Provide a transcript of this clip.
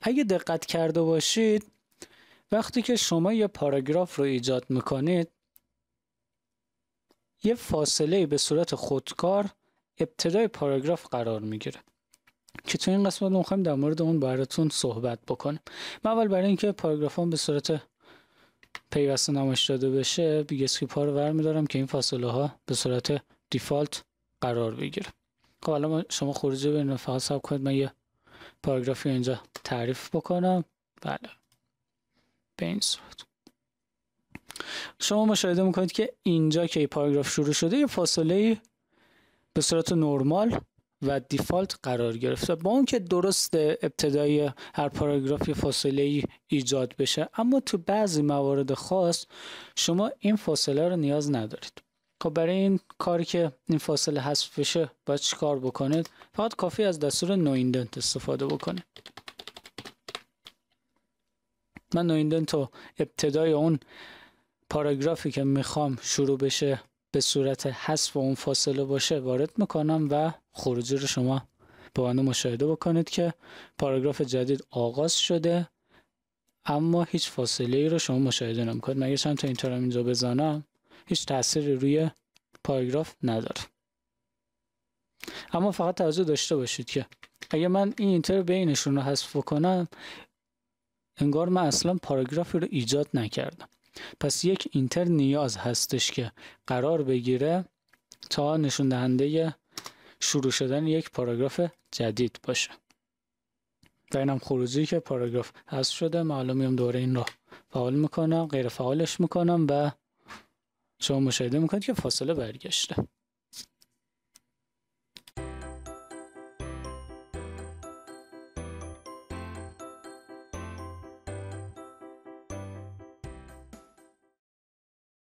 اگه دقت کرده باشید وقتی که شما یه پاراگراف رو ایجاد میکنید یه فاصله به صورت خودکار ابتدای پاراگراف قرار میگیره که تو این قسمت میخوایم در مورد اون براتون صحبت بکنیم من اول برای اینکه پاراگراف هم به صورت پیوسته نمایش داده بشه بیگ اسکیپ ها رو برمیدارم که این فاصله ها به صورت دیفالت قرار بگیره خب الان شما خروجی ببینید فقط سب کنید من یه پاراگرافی اینجا تعریف بکنم بله به این صورت شما مشاهده میکنید که اینجا که ای پاراگراف شروع شده یه فاصله به صورت نرمال و دیفالت قرار گرفته با اون که درست ابتدای هر پاراگرافی فاصله ای ایجاد بشه اما تو بعضی موارد خاص شما این فاصله رو نیاز ندارید خب برای این کاری که این فاصله حذف بشه باید کار بکنید فقط کافی از دستور نویندنت استفاده بکنید من ایندنت رو ابتدای اون پاراگرافی که میخوام شروع بشه به صورت حذف اون فاصله باشه وارد میکنم و خروجی رو شما به عنوان مشاهده بکنید که پاراگراف جدید آغاز شده اما هیچ فاصله ای رو شما مشاهده نمیکنید مگه چند تا اینترام اینجا بزنم هیچ تاثیر روی پاراگراف نداره اما فقط توجه داشته باشید که اگه من این اینتر بینشون رو حذف کنم انگار من اصلا پاراگرافی رو ایجاد نکردم پس یک اینتر نیاز هستش که قرار بگیره تا نشون دهنده شروع شدن یک پاراگراف جدید باشه و اینم خروجی که پاراگراف هست شده معلومیم دوره این رو فعال میکنم غیر فعالش میکنم و شما مشاهده میکنید که فاصله برگشته